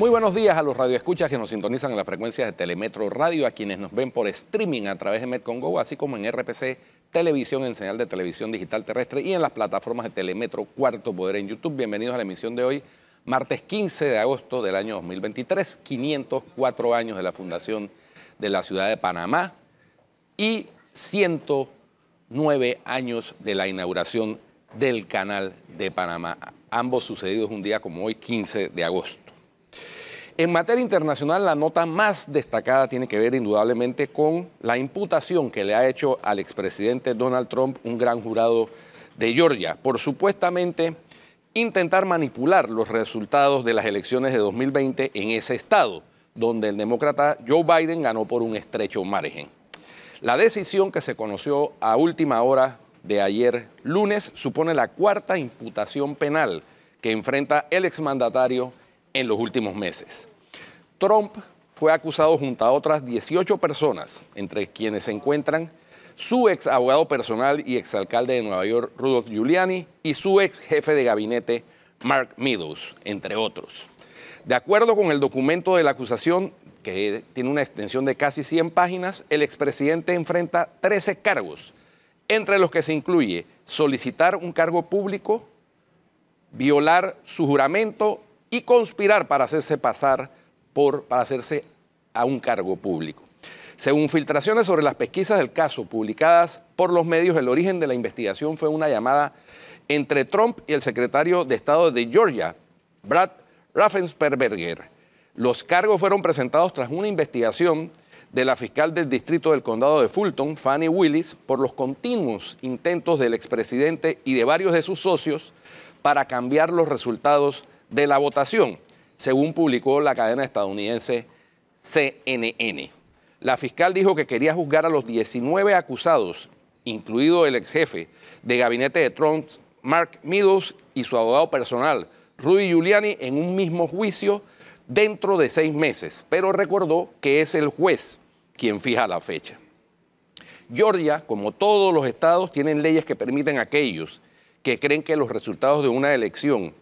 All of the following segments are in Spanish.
Muy buenos días a los radioescuchas que nos sintonizan en la frecuencia de Telemetro Radio, a quienes nos ven por streaming a través de MedCongo, así como en RPC Televisión, en señal de televisión digital terrestre y en las plataformas de Telemetro Cuarto Poder en YouTube. Bienvenidos a la emisión de hoy, martes 15 de agosto del año 2023, 504 años de la fundación de la ciudad de Panamá y 109 años de la inauguración del Canal de Panamá, ambos sucedidos un día como hoy, 15 de agosto. En materia internacional, la nota más destacada tiene que ver indudablemente con la imputación que le ha hecho al expresidente Donald Trump un gran jurado de Georgia por supuestamente intentar manipular los resultados de las elecciones de 2020 en ese estado, donde el demócrata Joe Biden ganó por un estrecho margen. La decisión que se conoció a última hora de ayer lunes supone la cuarta imputación penal que enfrenta el exmandatario en los últimos meses. Trump fue acusado junto a otras 18 personas, entre quienes se encuentran su ex abogado personal y exalcalde de Nueva York, Rudolph Giuliani, y su ex jefe de gabinete, Mark Meadows, entre otros. De acuerdo con el documento de la acusación, que tiene una extensión de casi 100 páginas, el expresidente enfrenta 13 cargos, entre los que se incluye solicitar un cargo público, violar su juramento y conspirar para hacerse pasar para hacerse a un cargo público. Según filtraciones sobre las pesquisas del caso publicadas por los medios, el origen de la investigación fue una llamada entre Trump y el secretario de Estado de Georgia, Brad Raffensperger... Los cargos fueron presentados tras una investigación de la fiscal del distrito del condado de Fulton, Fanny Willis, por los continuos intentos del expresidente y de varios de sus socios para cambiar los resultados de la votación según publicó la cadena estadounidense CNN. La fiscal dijo que quería juzgar a los 19 acusados, incluido el ex jefe de gabinete de Trump, Mark Meadows, y su abogado personal, Rudy Giuliani, en un mismo juicio dentro de seis meses, pero recordó que es el juez quien fija la fecha. Georgia, como todos los estados, tienen leyes que permiten a aquellos que creen que los resultados de una elección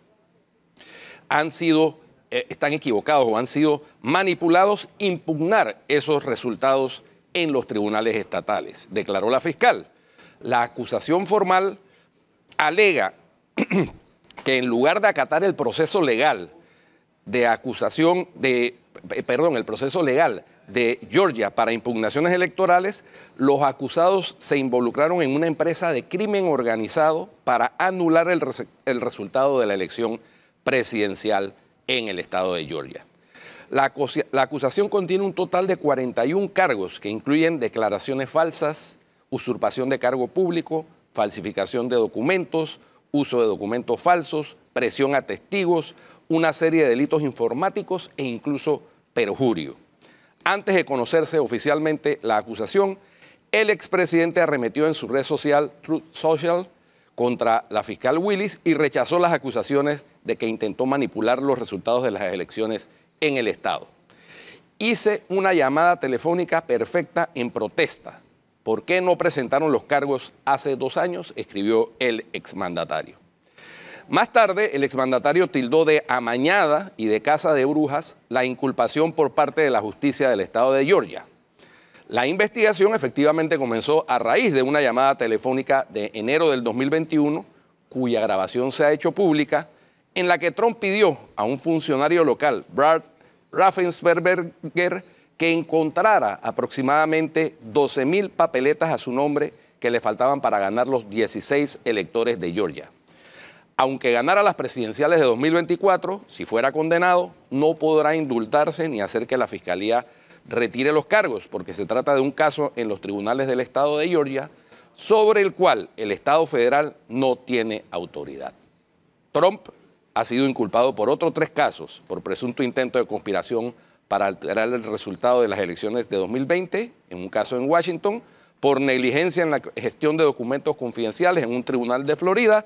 han sido eh, están equivocados o han sido manipulados, impugnar esos resultados en los tribunales estatales, declaró la fiscal. La acusación formal alega que en lugar de acatar el proceso legal de acusación de, eh, perdón, el proceso legal de Georgia para impugnaciones electorales, los acusados se involucraron en una empresa de crimen organizado para anular el, el resultado de la elección presidencial en el estado de Georgia. La, acusación contiene un total de 41 cargos que incluyen declaraciones falsas, usurpación de cargo público, falsificación de documentos, uso de documentos falsos, presión a testigos, una serie de delitos informáticos e incluso perjurio. Antes de conocerse oficialmente la acusación, el expresidente arremetió en su red social Truth Social contra la fiscal Willis y rechazó las acusaciones de que intentó manipular los resultados de las elecciones en el Estado. Hice una llamada telefónica perfecta en protesta. ¿Por qué no presentaron los cargos hace dos años? escribió el exmandatario. Más tarde, el exmandatario tildó de amañada y de casa de brujas la inculpación por parte de la justicia del Estado de Georgia, la investigación efectivamente comenzó a raíz de una llamada telefónica de enero del 2021, cuya grabación se ha hecho pública, en la que Trump pidió a un funcionario local, Brad Raffensperger, que encontrara aproximadamente 12.000 papeletas a su nombre que le faltaban para ganar los 16 electores de Georgia. Aunque ganara las presidenciales de 2024, si fuera condenado, no podrá indultarse ni hacer que la fiscalía retire los cargos, porque se trata de un caso en los tribunales del Estado de Georgia sobre el cual el Estado federal no tiene autoridad. Trump ha sido inculpado por otros tres casos por presunto intento de conspiración para alterar el resultado de las elecciones de 2020, en un caso en Washington, por negligencia en la gestión de documentos confidenciales en un tribunal de Florida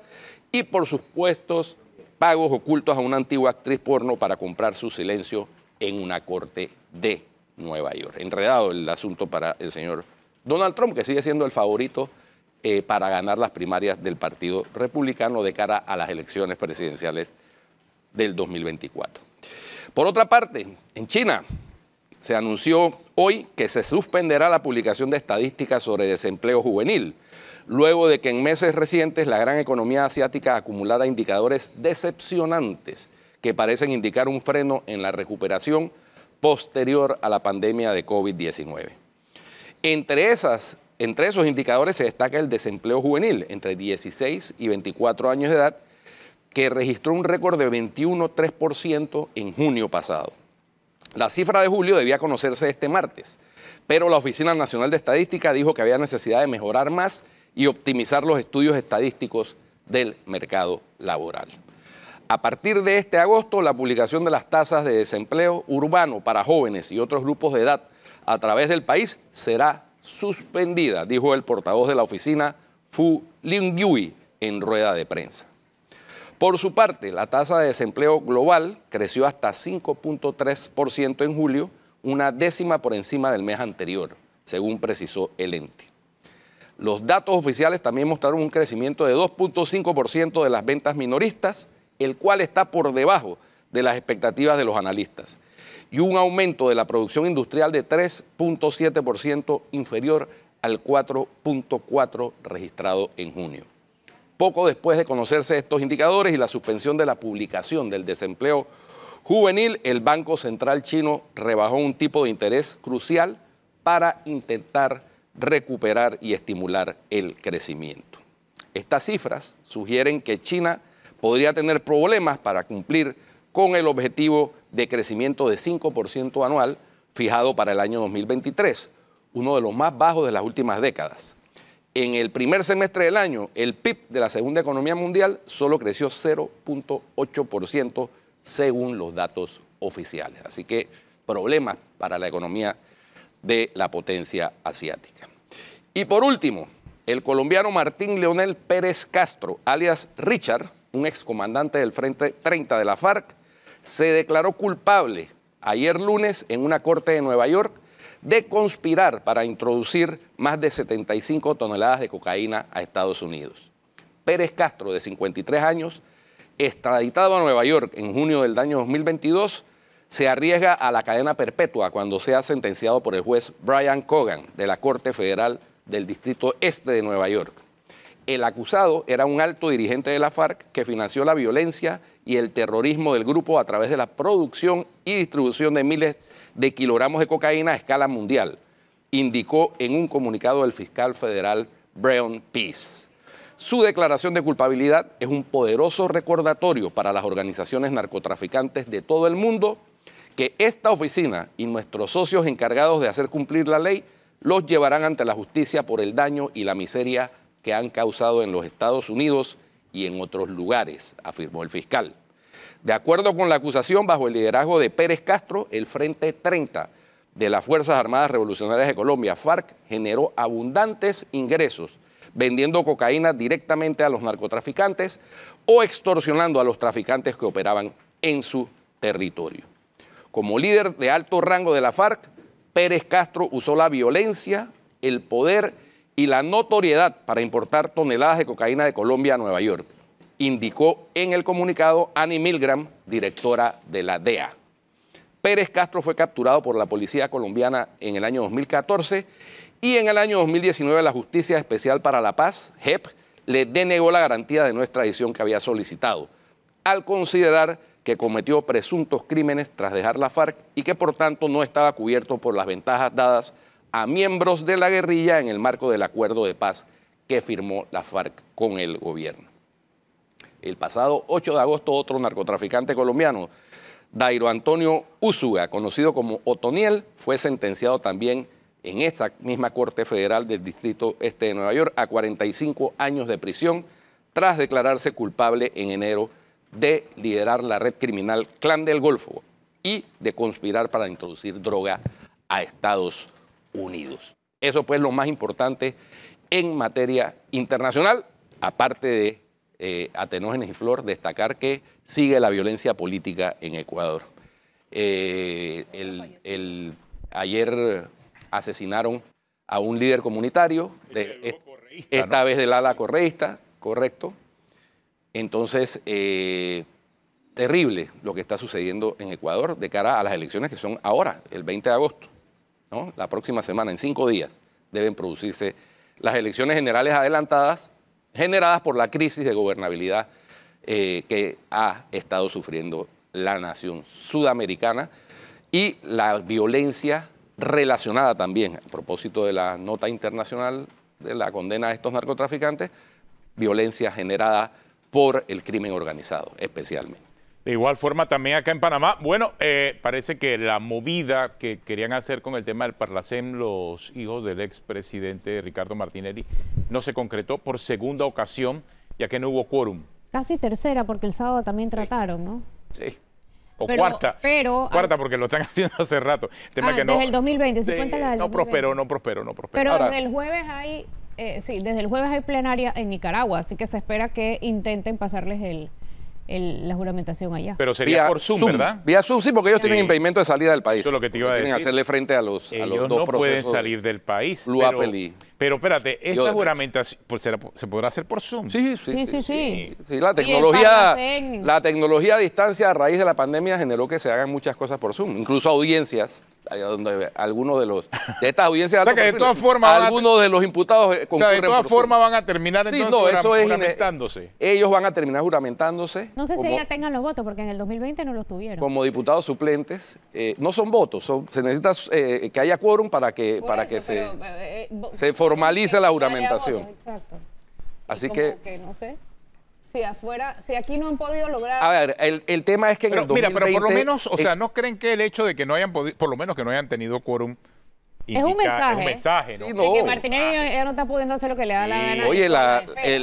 y por supuestos pagos ocultos a una antigua actriz porno para comprar su silencio en una corte de Nueva York. Enredado el asunto para el señor Donald Trump, que sigue siendo el favorito eh, para ganar las primarias del Partido Republicano de cara a las elecciones presidenciales del 2024. Por otra parte, en China se anunció hoy que se suspenderá la publicación de estadísticas sobre desempleo juvenil, luego de que en meses recientes la gran economía asiática acumulara indicadores decepcionantes que parecen indicar un freno en la recuperación posterior a la pandemia de COVID-19. Entre, entre esos indicadores se destaca el desempleo juvenil entre 16 y 24 años de edad, que registró un récord de 21,3% en junio pasado. La cifra de julio debía conocerse este martes, pero la Oficina Nacional de Estadística dijo que había necesidad de mejorar más y optimizar los estudios estadísticos del mercado laboral. A partir de este agosto, la publicación de las tasas de desempleo urbano para jóvenes y otros grupos de edad a través del país será suspendida, dijo el portavoz de la oficina Fu Lingyui en rueda de prensa. Por su parte, la tasa de desempleo global creció hasta 5.3% en julio, una décima por encima del mes anterior, según precisó el ente. Los datos oficiales también mostraron un crecimiento de 2.5% de las ventas minoristas, el cual está por debajo de las expectativas de los analistas, y un aumento de la producción industrial de 3.7% inferior al 4.4% registrado en junio. Poco después de conocerse estos indicadores y la suspensión de la publicación del desempleo juvenil, el Banco Central chino rebajó un tipo de interés crucial para intentar recuperar y estimular el crecimiento. Estas cifras sugieren que China podría tener problemas para cumplir con el objetivo de crecimiento de 5% anual fijado para el año 2023, uno de los más bajos de las últimas décadas. En el primer semestre del año, el PIB de la segunda economía mundial solo creció 0.8% según los datos oficiales. Así que problemas para la economía de la potencia asiática. Y por último, el colombiano Martín Leonel Pérez Castro, alias Richard, un excomandante del Frente 30 de la FARC, se declaró culpable ayer lunes en una corte de Nueva York de conspirar para introducir más de 75 toneladas de cocaína a Estados Unidos. Pérez Castro, de 53 años, extraditado a Nueva York en junio del año 2022, se arriesga a la cadena perpetua cuando sea sentenciado por el juez Brian Cogan de la Corte Federal del Distrito Este de Nueva York. El acusado era un alto dirigente de la FARC que financió la violencia y el terrorismo del grupo a través de la producción y distribución de miles de kilogramos de cocaína a escala mundial, indicó en un comunicado el fiscal federal Brown Peace. Su declaración de culpabilidad es un poderoso recordatorio para las organizaciones narcotraficantes de todo el mundo que esta oficina y nuestros socios encargados de hacer cumplir la ley los llevarán ante la justicia por el daño y la miseria que han causado en los Estados Unidos y en otros lugares, afirmó el fiscal. De acuerdo con la acusación, bajo el liderazgo de Pérez Castro, el Frente 30 de las Fuerzas Armadas Revolucionarias de Colombia, FARC, generó abundantes ingresos vendiendo cocaína directamente a los narcotraficantes o extorsionando a los traficantes que operaban en su territorio. Como líder de alto rango de la FARC, Pérez Castro usó la violencia, el poder y, y la notoriedad para importar toneladas de cocaína de Colombia a Nueva York, indicó en el comunicado Annie Milgram, directora de la DEA. Pérez Castro fue capturado por la policía colombiana en el año 2014 y en el año 2019 la Justicia Especial para la Paz, JEP, le denegó la garantía de no extradición que había solicitado, al considerar que cometió presuntos crímenes tras dejar la FARC y que por tanto no estaba cubierto por las ventajas dadas a miembros de la guerrilla en el marco del acuerdo de paz que firmó la FARC con el gobierno. El pasado 8 de agosto, otro narcotraficante colombiano, Dairo Antonio Úsuga, conocido como Otoniel, fue sentenciado también en esta misma Corte Federal del Distrito Este de Nueva York a 45 años de prisión tras declararse culpable en enero de liderar la red criminal Clan del Golfo y de conspirar para introducir droga a Estados Unidos. Eso pues lo más importante en materia internacional, aparte de eh, Atenógenes y Flor, destacar que sigue la violencia política en Ecuador. Eh, ayer asesinaron a un líder comunitario, de, esta vez del ala correísta, correcto. Entonces, eh, terrible lo que está sucediendo en Ecuador de cara a las elecciones que son ahora, el 20 de agosto la próxima semana, en cinco días, deben producirse las elecciones generales adelantadas generadas por la crisis de gobernabilidad eh, que ha estado sufriendo la nación sudamericana y la violencia relacionada también, a propósito de la nota internacional de la condena a estos narcotraficantes, violencia generada por el crimen organizado especialmente. De igual forma, también acá en Panamá, bueno, eh, parece que la movida que querían hacer con el tema del Parlacén, los hijos del expresidente Ricardo Martinelli, no se concretó por segunda ocasión, ya que no hubo quórum. Casi tercera, porque el sábado también trataron, ¿no? Sí. O cuarta. Pero, ah. cuarta, porque lo están haciendo hace rato. Ah, no, desde el 2020, si cuenta la No prosperó, no prosperó, no prosperó. Pero el jueves hay, eh, sí, desde el jueves hay plenaria en Nicaragua, así que se espera que intenten pasarles el, el, la juramentación allá. Pero sería por Zoom, ¿verdad? Vía Zoom, sí, porque ellos tienen impedimento de salida del país. Eso es lo que te iba a decir. hacerle frente a los, dos no procesos. pueden salir del país. Pero, pero espérate, esa juramentación pues, ¿se, podrá hacer por Zoom. Sí, sí, sí. la, tecnología, la tecnología a distancia a raíz de la pandemia generó que se hagan muchas cosas por Zoom, incluso audiencias donde algunos de los de estas audiencias o de todas formas algunos de los imputados eh, o sea, de todas formas van a terminar entonces sí, no, eso es ellos van a terminar juramentándose no sé si ya tengan los votos, porque en el 2020 no los tuvieron. Como diputados suplentes, eh, no son votos, son, se necesita eh, que haya quórum para que, para que se, eh, se formalice la juramentación. exacto. Así que, no sé si afuera, si aquí no han podido lograr. A ver, el, el tema es que en el 2020, Mira, pero por lo menos, o sea, ¿no creen que el hecho de que no hayan podido, por lo menos que no hayan tenido quórum, es un mensaje. Es un mensaje, ¿no? que Martínez ya no está pudiendo hacer lo que le da la gana. Oye,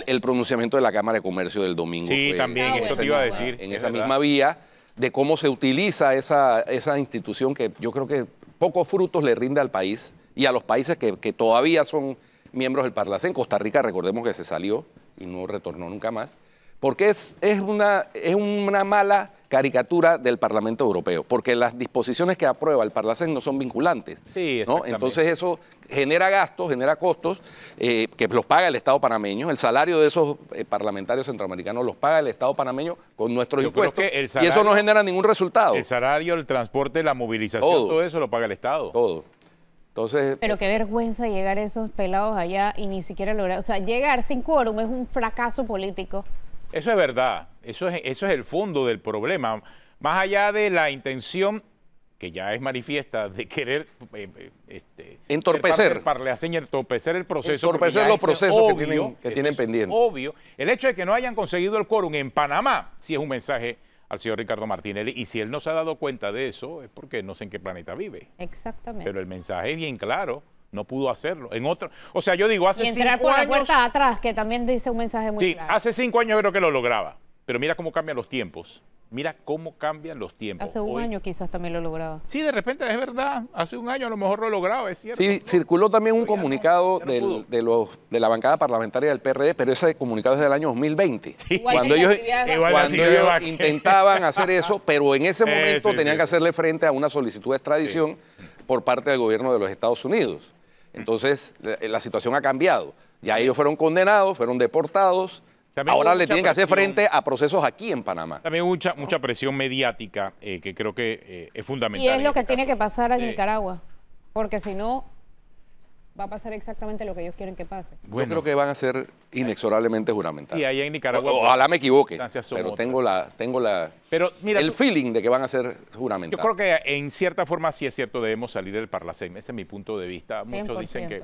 el, pronunciamiento de la Cámara de Comercio del domingo. Sí, también, ah, eso te iba a decir. En esa misma vía, de cómo se utiliza esa, esa institución que yo creo que pocos frutos le rinde al país y a los países que, todavía son miembros del Parlacén. Costa Rica, recordemos que se salió y no retornó nunca más. Porque es, es, una, es una mala caricatura del Parlamento Europeo, porque las disposiciones que aprueba el Parlacén no son vinculantes. Sí, Entonces eso genera gastos, genera costos eh, que los paga el Estado panameño, el salario de esos eh, parlamentarios centroamericanos los paga el Estado panameño con nuestros Yo impuestos y eso no genera ningún resultado. El salario, el transporte, la movilización, todo, eso lo paga el Estado. Todo. Entonces, Pero qué vergüenza llegar esos pelados allá y ni siquiera lograr. O sea, llegar sin quórum es un fracaso político. Eso es verdad. Eso es, eso es el fondo del problema. Más allá de la intención que ya es manifiesta de querer eh, eh, este, entorpecer, entorpecer el proceso, entorpecer los procesos que tienen, que pendientes. Obvio, el hecho de que no hayan conseguido el quórum en Panamá, si es un mensaje al señor Ricardo Martínez, y si él no se ha dado cuenta de eso, es porque no sé en qué planeta vive. Exactamente. Pero el mensaje es bien claro no pudo hacerlo. En otro, o sea, yo digo, hace años, atrás, que también dice un mensaje sí, hace cinco años creo que lo lograba. Pero mira cómo cambian los tiempos. Mira cómo cambian los tiempos. Hace un año quizás también lo lograba. Sí, de repente es verdad. Hace un año a lo mejor lo lograba, es cierto. Sí, circuló también un comunicado de, la bancada parlamentaria del PRD, pero ese comunicado es del año 2020. Cuando ellos, intentaban hacer eso, pero en ese momento tenían que hacerle frente a una solicitud de extradición por parte del gobierno de los Estados Unidos. Entonces, la situación ha cambiado. Ya ellos fueron condenados, fueron deportados Ahora le tienen que hacer frente a procesos aquí en Panamá. También mucha, mucha presión mediática eh, que creo que eh, es fundamental. Y es lo este que tiene que pasar en Nicaragua, porque si no va a pasar exactamente lo que ellos quieren que pase. Yo creo que van a ser inexorablemente juramentados. Sí, allá en Nicaragua. ojalá me equivoque, pero tengo la, tengo la, el feeling de que van a ser juramentados. Yo creo que en cierta forma sí es cierto debemos salir del Parlacén. Ese es mi punto de vista. Muchos dicen que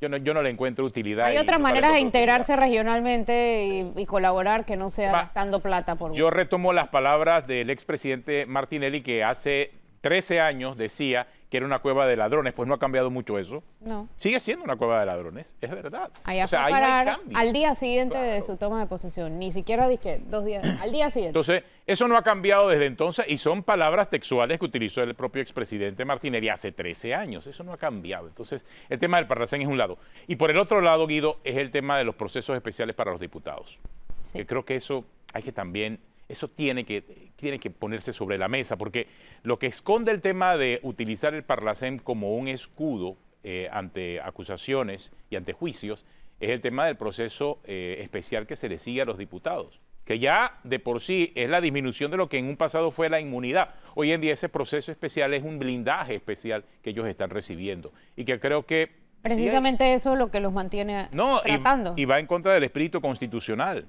yo no, yo no le encuentro utilidad. Hay otras maneras de integrarse regionalmente y, colaborar que no sea gastando plata por... Yo retomo las palabras del expresidente Martinelli que hace 13 años decía que era una cueva de ladrones, pues no ha cambiado mucho eso. No. Sigue siendo una cueva de ladrones, es verdad. Hay o sea, al día siguiente de su toma de posesión, ni siquiera dije dos días, al día siguiente. Entonces, eso no ha cambiado desde entonces y son palabras textuales que utilizó el propio expresidente Martínez hace 13 años, eso no ha cambiado. Entonces, el tema del Parlacén es un lado. Y por el otro lado, Guido, es el tema de los procesos especiales para los diputados. Que creo que eso hay que también eso tiene que, tiene que ponerse sobre la mesa, porque lo que esconde el tema de utilizar el Parlacén como un escudo eh, ante acusaciones y ante juicios es el tema del proceso eh, especial que se le sigue a los diputados, que ya de por sí es la disminución de lo que en un pasado fue la inmunidad. Hoy en día ese proceso especial es un blindaje especial que ellos están recibiendo y que creo que... Precisamente eso es lo que los mantiene tratando. y va en contra del espíritu constitucional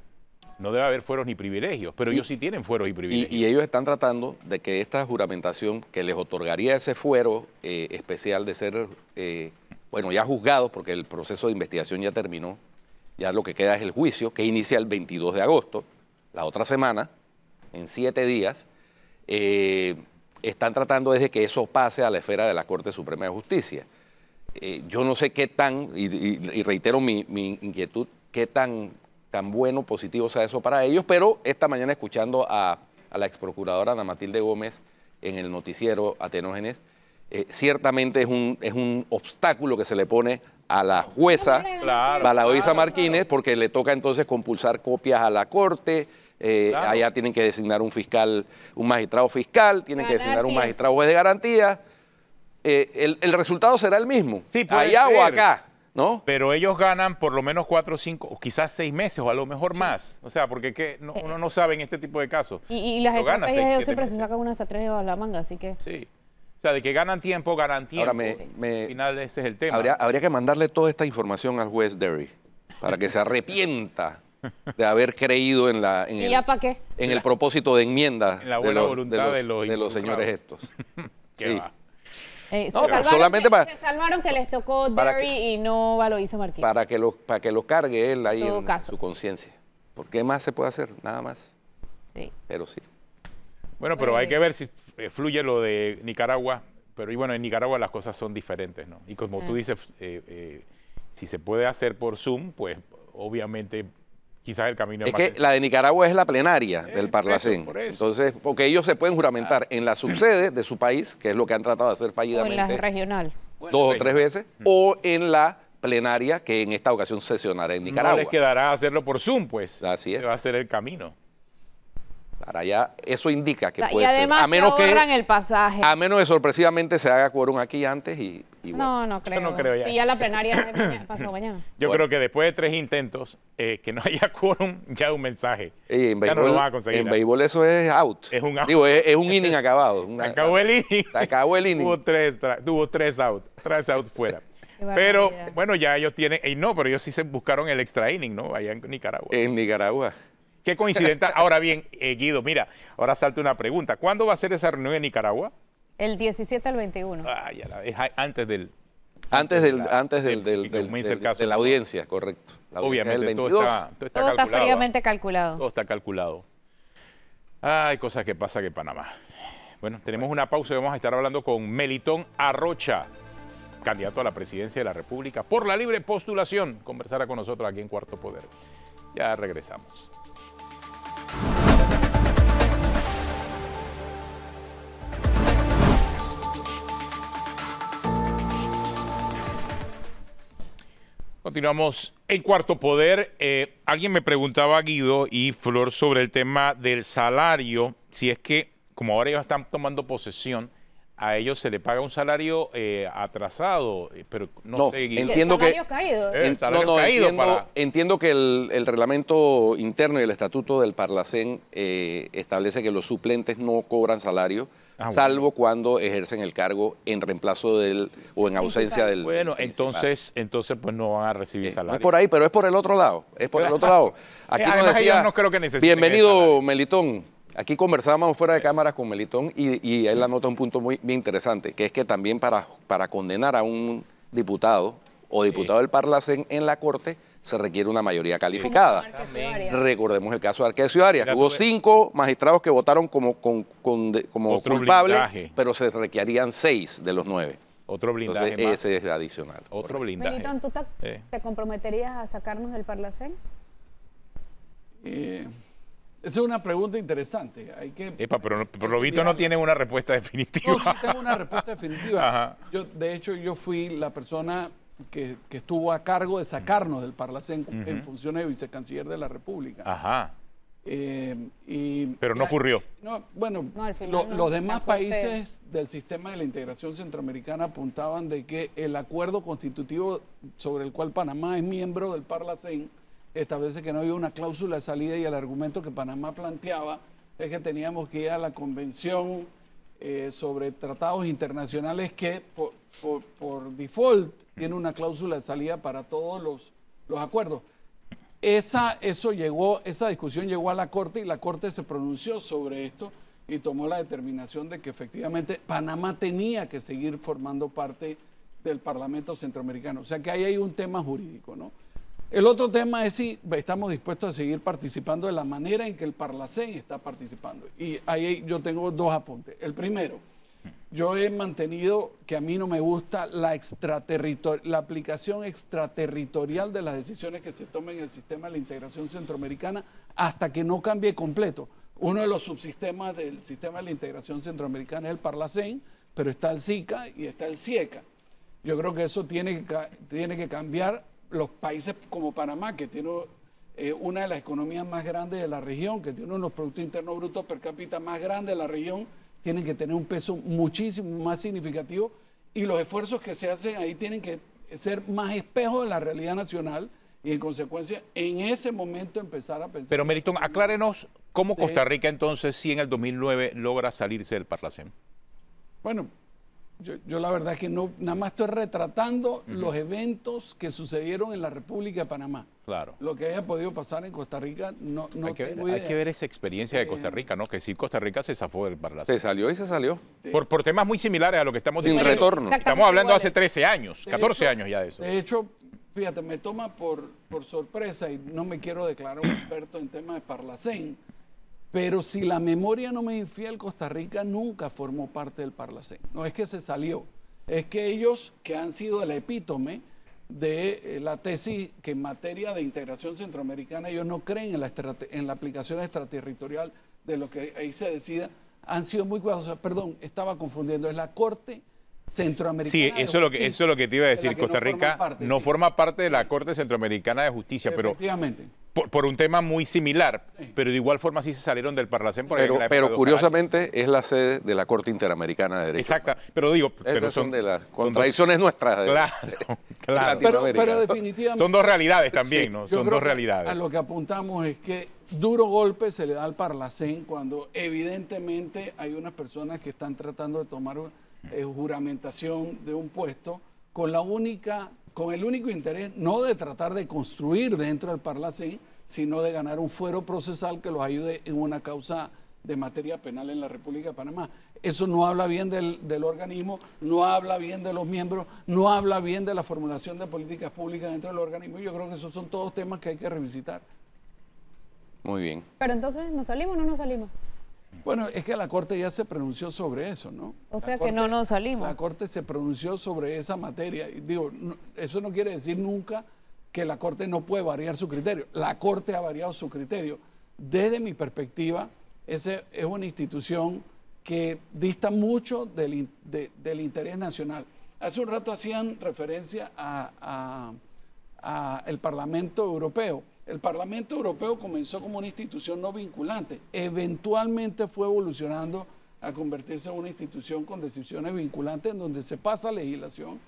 no debe haber fueros ni privilegios, pero ellos sí tienen fueros y privilegios. Y, ellos están tratando de que esta juramentación que les otorgaría ese fuero eh, especial de ser, eh, bueno, ya juzgados, porque el proceso de investigación ya terminó, ya lo que queda es el juicio, que inicia el 22 de agosto, la otra semana, en siete días, eh, están tratando desde que eso pase a la esfera de la Corte Suprema de Justicia. yo no sé qué tan, y, reitero mi inquietud, qué tan tan bueno, positivo sea eso para ellos, pero esta mañana escuchando a, la exprocuradora Ana Matilde Gómez en el noticiero Atenógenes, eh, ciertamente es un, es un obstáculo que se le pone a la jueza a la Martínez, porque le toca entonces compulsar copias a la corte. Eh, allá tienen que designar un fiscal, un magistrado fiscal, tienen que designar un magistrado juez de garantía. Eh, el, resultado será el mismo. Sí, allá o acá. Pero ellos ganan por lo menos cuatro, cinco, o quizás seis meses, o a lo mejor más. O sea, porque que eh. uno no sabe en este tipo de casos. Y, las estrategias siempre se sacan unas a tres la manga, así que... Sí. O sea, de que ganan tiempo, ganan tiempo. Ahora Al final ese es el tema. Habría, que mandarle toda esta información al juez Derry para que se arrepienta de haber creído en la en el, En el propósito de enmienda en la buena de los, voluntad de los, señores estos. sí. Eh, solamente para. salvaron que les tocó Derry y no lo hizo Para que lo, para que lo cargue él ahí en su conciencia. ¿Por qué más se puede hacer, nada más. Sí. Pero sí. Bueno, pero hay eh. que ver si eh, fluye lo de Nicaragua. Pero y bueno, en Nicaragua las cosas son diferentes, ¿no? Y como tú dices, si se puede hacer por Zoom, pues obviamente quizás el camino es, que la de Nicaragua es la plenaria del Parlacén. Entonces, porque ellos se pueden juramentar en la subsede de su país, que es lo que han tratado de hacer fallidamente. en la regional. Dos o tres veces, o en la plenaria que en esta ocasión sesionará en Nicaragua. No les quedará hacerlo por Zoom, pues. Así es. Que va a ser el camino. Para allá, eso indica que puede además ser. A menos se que, el pasaje. A menos que sorpresivamente se haga quórum aquí antes y no, no creo. Yo ya. la plenaria pasó mañana. Yo creo que después de tres intentos, eh, que no haya quórum, ya un mensaje. en ya béisbol, no lo a conseguir. En béisbol eso es out. Es un Digo, es, un inning acabado. se acabó el inning. Se acabó el inning. tuvo tres, tuvo tres out. Tres out fuera. Pero bueno, ya ellos tienen, y no, pero ellos sí se buscaron el extra inning, ¿no? Allá en Nicaragua. En Nicaragua. Qué coincidencia. ahora bien, eh, Guido, mira, ahora salta una pregunta. ¿Cuándo va a ser esa reunión en Nicaragua? El 17 al 21. Ah, antes del... Antes, del, antes del, de la audiencia, correcto. obviamente, todo está, todo, está, calculado, está fríamente calculado. Todo está calculado. Hay cosas que pasan en Panamá. Bueno, tenemos una pausa y vamos a estar hablando con Melitón Arrocha, candidato a la presidencia de la República por la libre postulación. Conversará con nosotros aquí en Cuarto Poder. Ya regresamos. Continuamos en Cuarto Poder. Eh, alguien me preguntaba, Guido y Flor, sobre el tema del salario. Si es que, como ahora ellos están tomando posesión, a ellos se les paga un salario eh, atrasado, eh, pero no, sé, Entiendo que, caído. entiendo, que el, el, reglamento interno y el estatuto del Parlacén establece que los suplentes no cobran salario Ah, salvo cuando ejercen el cargo en reemplazo del o en ausencia del. Bueno, entonces, entonces pues no van a recibir eh, salario. es por ahí, pero es por el otro lado. Es por el otro lado. Aquí eh, nos decía, bienvenido Melitón. Aquí conversábamos fuera de eh. cámaras con Melitón y, él anota un punto muy, interesante, que es que también para, para condenar a un diputado o diputado del Parlacén en la Corte, se requiere una mayoría calificada. Recordemos el caso de Arquesio Arias. Hubo cinco magistrados que votaron como, culpable, pero se requerían seis de los nueve. Otro blindaje más. ese es adicional. Otro blindaje. ¿tú eh. te, comprometerías a sacarnos del Parlacén? Eh, esa es una pregunta interesante. Hay que, Epa, pero no, no tiene una respuesta definitiva. No, sí tengo una respuesta definitiva. Yo, de hecho, yo fui la persona que, estuvo a cargo de sacarnos del Parlacén en función de vicecanciller de la República. Ajá. Eh, Pero no ocurrió. bueno, los demás países del sistema de la integración centroamericana apuntaban de que el acuerdo constitutivo sobre el cual Panamá es miembro del Parlacén establece que no había una cláusula de salida y el argumento que Panamá planteaba es que teníamos que ir a la convención eh, sobre tratados internacionales que por, default, tiene una cláusula de salida para todos los, acuerdos. Esa, eso llegó, esa discusión llegó a la Corte y la Corte se pronunció sobre esto y tomó la determinación de que efectivamente Panamá tenía que seguir formando parte del Parlamento Centroamericano. O sea que ahí hay un tema jurídico, ¿no? El otro tema es si estamos dispuestos a seguir participando de la manera en que el Parlacén está participando. Y ahí yo tengo dos apuntes. El primero, yo he mantenido que a mí no me gusta la, la aplicación extraterritorial de las decisiones que se tomen en el sistema de la integración centroamericana hasta que no cambie completo. Uno de los subsistemas del sistema de la integración centroamericana es el Parlacén, pero está el SICA y está el SIECA. Yo creo que eso tiene que, tiene que cambiar los países como Panamá, que tiene eh, una de las economías más grandes de la región, que tiene uno de los productos internos brutos per cápita más grandes de la región tienen que tener un peso muchísimo más significativo y los esfuerzos que se hacen ahí tienen que ser más espejos de la realidad nacional y en consecuencia en ese momento empezar a pensar. Pero Meritón, aclárenos cómo Costa Rica entonces si en el 2009 logra salirse del Parlacén. Bueno, yo, la verdad es que no, nada más estoy retratando los eventos que sucedieron en la República de Panamá. Lo que haya podido pasar en Costa Rica, no, no hay que, tengo Hay que ver esa experiencia de eh, Costa Rica, ¿no? Que si Costa Rica se zafó del Parlacén. Se salió y se salió. Por, temas muy similares a lo que estamos Sin retorno. Estamos hablando hace 13 años, 14 años ya de eso. De hecho, fíjate, me toma por, por sorpresa y no me quiero declarar un experto en temas de Parlacén, pero si la memoria no me infiel, Costa Rica nunca formó parte del Parlacén. No es que se salió, es que ellos, que han sido el epítome de eh, la tesis que en materia de integración centroamericana ellos no creen en la, en la aplicación extraterritorial de lo que ahí se decida, han sido muy cuidadosos. Perdón, estaba confundiendo, es la Corte centroamericana. Sí, eso es lo que eso es lo que te iba a decir. Costa Rica no forma parte de la Corte Centroamericana de Justicia, pero por, un tema muy similar, pero de igual forma sí se salieron del Parlacén. pero, curiosamente es la sede de la Corte Interamericana de Humanos. Exacto, pero digo, pero son, de las contradicciones nuestras. claro, claro. Pero, definitivamente son dos realidades también, ¿no? Son dos realidades. A lo que apuntamos es que duro golpe se le da al Parlacén cuando evidentemente hay unas personas que están tratando de tomar eh, juramentación de un puesto con la única, con el único interés no de tratar de construir dentro del Parlacén, sino de ganar un fuero procesal que los ayude en una causa de materia penal en la República de Panamá. Eso no habla bien del, del, organismo, no habla bien de los miembros, no habla bien de la formulación de políticas públicas dentro del organismo. yo creo que esos son todos temas que hay que revisitar. Muy bien. Pero entonces, ¿nos salimos o no nos salimos? Bueno, es que la Corte ya se pronunció sobre eso, ¿no? O sea que no nos salimos. La Corte se pronunció sobre esa materia. Digo, eso no quiere decir nunca que la Corte no puede variar su criterio. La Corte ha variado su criterio. Desde mi perspectiva, esa es una institución que dista mucho del, interés nacional. Hace un rato hacían referencia al a el Parlamento Europeo. El Parlamento Europeo comenzó como una institución no vinculante, eventualmente fue evolucionando a convertirse en una institución con decisiones vinculantes en donde se pasa legislación.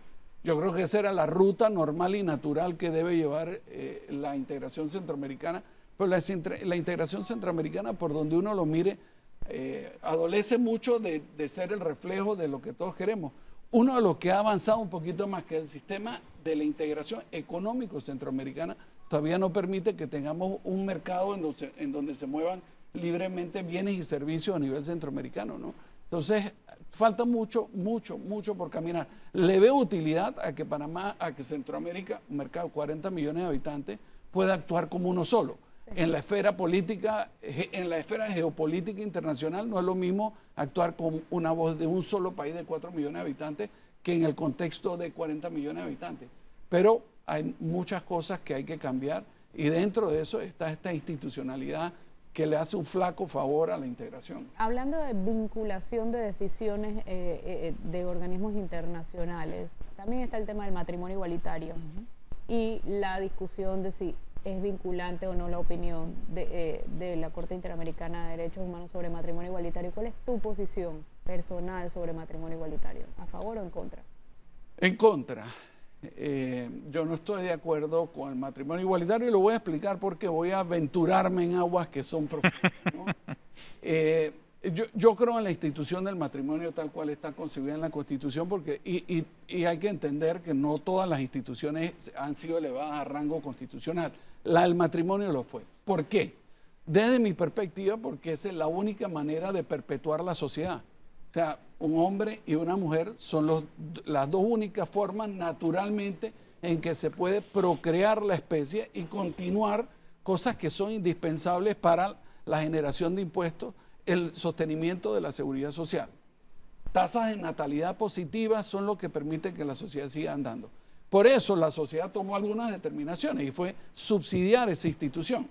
Yo creo que esa era la ruta normal y natural que debe llevar eh, la integración centroamericana, pero la, integración centroamericana, por donde uno lo mire, eh, adolece mucho de, de ser el reflejo de lo que todos queremos. Uno de los que ha avanzado un poquito más que el sistema de la integración económico centroamericana todavía no permite que tengamos un mercado en donde, se, muevan libremente bienes y servicios a nivel centroamericano, ¿no? Entonces, falta mucho, mucho, mucho por caminar. Le veo utilidad a que Panamá, a que Centroamérica, un mercado de 40 millones de habitantes, pueda actuar como uno solo. En la esfera política, en la esfera geopolítica internacional, no es lo mismo actuar con una voz de un solo país de 4 millones de habitantes que en el contexto de 40 millones de habitantes. Pero hay muchas cosas que hay que cambiar y dentro de eso está esta institucionalidad que le hace un flaco favor a la integración. Hablando de vinculación de decisiones eh, eh, de organismos internacionales, también está el tema del matrimonio igualitario y la discusión de si es vinculante o no la opinión de, eh, de, la Corte Interamericana de Derechos Humanos sobre matrimonio igualitario. ¿Cuál es tu posición personal sobre matrimonio igualitario? ¿A favor o en contra? En contra. Eh, yo no estoy de acuerdo con el matrimonio igualitario y lo voy a explicar porque voy a aventurarme en aguas que son profundas. Eh, yo, creo en la institución del matrimonio tal cual está concebida en la Constitución porque y, hay que entender que no todas las instituciones han sido elevadas a rango constitucional. La del matrimonio lo fue. ¿Por qué? Desde mi perspectiva, porque esa es la única manera de perpetuar la sociedad. O sea, un hombre y una mujer son las dos únicas formas naturalmente en que se puede procrear la especie y continuar cosas que son indispensables para la generación de impuestos, el sostenimiento de la seguridad social. Tasas de natalidad positivas son lo que permite que la sociedad siga andando. Por eso la sociedad tomó algunas determinaciones y fue subsidiar esa institución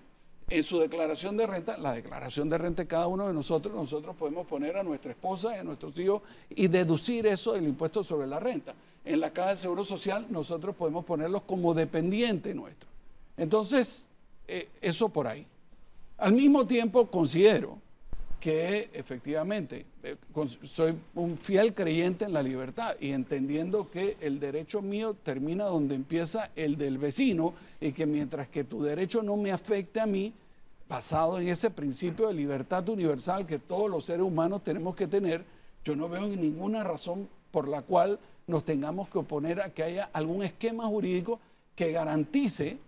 en su declaración de renta, la declaración de renta de cada uno de nosotros, nosotros podemos poner a nuestra esposa a nuestros hijos y deducir eso del impuesto sobre la renta. En la Caja de Seguro Social nosotros podemos ponerlos como dependiente nuestro. Entonces, eh, eso por ahí. Al mismo tiempo, considero que efectivamente eh, soy un fiel creyente en la libertad y entendiendo que el derecho mío termina donde empieza el del vecino y que mientras que tu derecho no me afecte a mí, basado en ese principio de libertad universal que todos los seres humanos tenemos que tener, yo no veo ninguna razón por la cual nos tengamos que oponer a que haya algún esquema jurídico que garantice,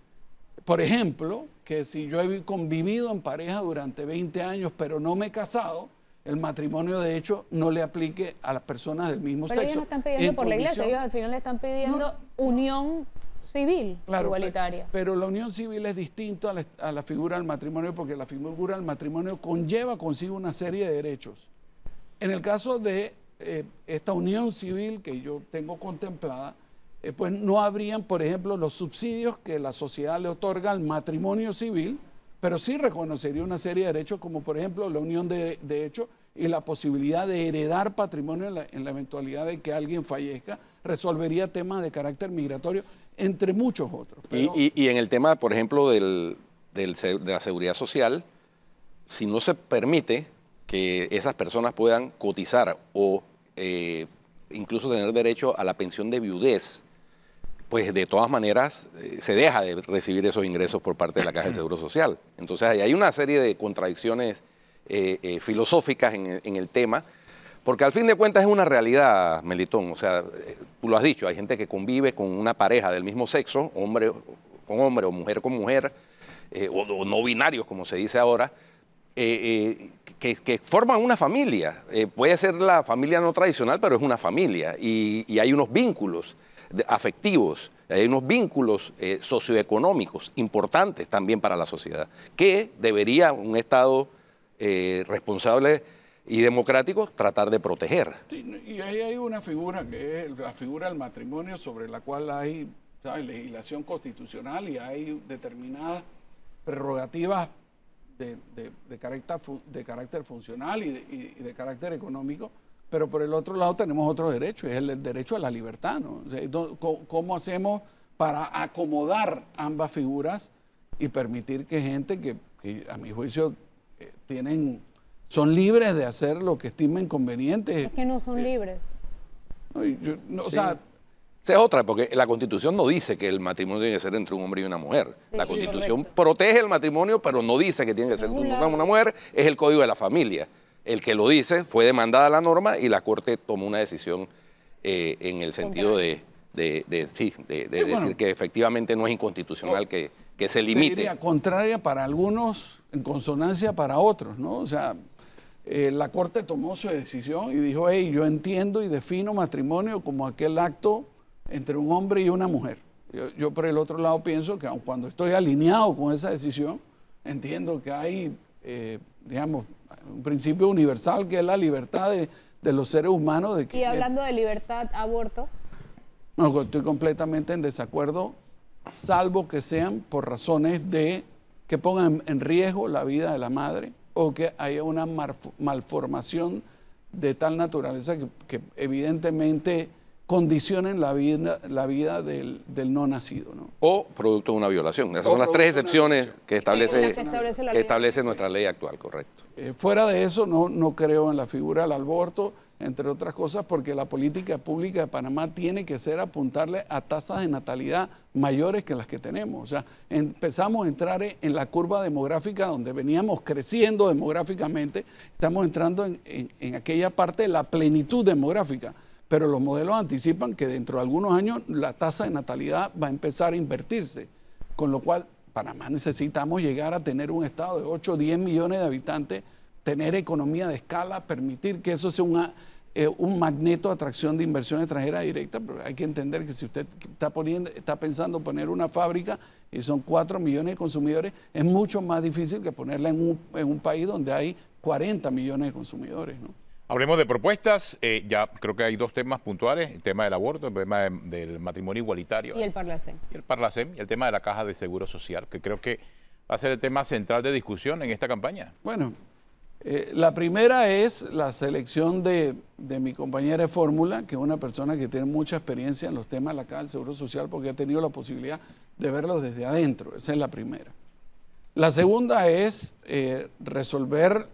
por ejemplo, que si yo he convivido en pareja durante 20 años, pero no me he casado, el matrimonio de hecho no le aplique a las personas del mismo pero sexo. Ellos no están pidiendo por la iglesia, ellos al final le están pidiendo unión civil igualitaria. Pero, la unión civil es distinta a la, figura del matrimonio porque la figura del matrimonio conlleva consigo una serie de derechos. En el caso de eh, esta unión civil que yo tengo contemplada, eh, pues no habrían, por ejemplo, los subsidios que la sociedad le otorga al matrimonio civil, pero sí reconocería una serie de derechos como, por ejemplo, la unión de, de hecho y la posibilidad de heredar patrimonio en la, eventualidad de que alguien fallezca, resolvería temas de carácter migratorio, entre muchos otros. Y, en el tema, por ejemplo, de la seguridad social, si no se permite que esas personas puedan cotizar o eh, incluso tener derecho a la pensión de viudez, pues de todas maneras eh, se deja de recibir esos ingresos por parte de la Caja de Seguro Social. Entonces ahí hay una serie de contradicciones eh, eh, filosóficas en, el tema, porque al fin de cuentas es una realidad, Melitón. O sea, tú lo has dicho, hay gente que convive con una pareja del mismo sexo, hombre con hombre o mujer con mujer, o, no binarios como se dice ahora, que, forman una familia. puede ser la familia no tradicional, pero es una familia y hay unos vínculos afectivos, hay unos vínculos eh, socioeconómicos importantes también para la sociedad, que debería un Estado eh, responsable y democrático tratar de proteger. y ahí hay una figura, que es la figura del matrimonio, sobre la cual hay legislación constitucional y hay determinadas prerrogativas de, carácter, de carácter funcional y de carácter económico pero por el otro lado tenemos otro derecho, es el, derecho a la libertad. ¿no? ¿Cómo hacemos para acomodar ambas figuras y permitir que gente que, a mi juicio eh, tienen, son libres de hacer lo que estimen conveniente? Es que no son eh, libres. sea, esa es otra, porque la constitución no dice que el matrimonio tiene que ser entre un hombre y una mujer. la constitución protege el matrimonio, pero no dice que tiene que ser entre un hombre y una mujer, es el código de la familia el que lo dice, fue demandada la norma y la Corte tomó una decisión eh, en el sentido de, decir que efectivamente no es inconstitucional que, se limite. Diría, contraria para algunos, en consonancia para otros, ¿no? O sea, eh, la Corte tomó su decisión y dijo, hey, yo entiendo y defino matrimonio como aquel acto entre un hombre y una mujer. Yo, por el otro lado pienso que aun cuando estoy alineado con esa decisión, entiendo que hay, eh, digamos, un principio universal que es la libertad de, los seres humanos. De que, y hablando de libertad, aborto. No, estoy completamente en desacuerdo, salvo que sean por razones de que pongan en riesgo la vida de la madre o que haya una malformación de tal naturaleza que evidentemente condicionen la vida, la vida del, no nacido. O producto de una violación. Esas son las tres excepciones que establece, que establece, nuestra ley actual, correcto. Eh, fuera de eso, no, creo en la figura del aborto, entre otras cosas, porque la política pública de Panamá tiene que ser apuntarle a tasas de natalidad mayores que las que tenemos. O sea, empezamos a entrar en la curva demográfica donde veníamos creciendo demográficamente, estamos entrando en aquella parte de la plenitud demográfica pero los modelos anticipan que dentro de algunos años la tasa de natalidad va a empezar a invertirse, con lo cual Panamá necesitamos llegar a tener un estado de 8 o 10 millones de habitantes, tener economía de escala, permitir que eso sea eh, un magneto de atracción de inversión extranjera directa, pero hay que entender que si usted está, poniendo, está pensando poner una fábrica y son 4 millones de consumidores, es mucho más difícil que ponerla en un, país donde hay 40 millones de consumidores. ¿no? Hablemos de propuestas. Eh, ya creo que hay dos temas puntuales: el tema del aborto, el tema del matrimonio igualitario. Y el Parlacem. Y el Parlacem, y el tema de la caja de seguro social, que creo que va a ser el tema central de discusión en esta campaña. Bueno, eh, la primera es la selección de, mi compañera de fórmula, que es una persona que tiene mucha experiencia en los temas de la caja del seguro social, porque ha tenido la posibilidad de verlos desde adentro. Esa es la primera. La segunda es eh, resolver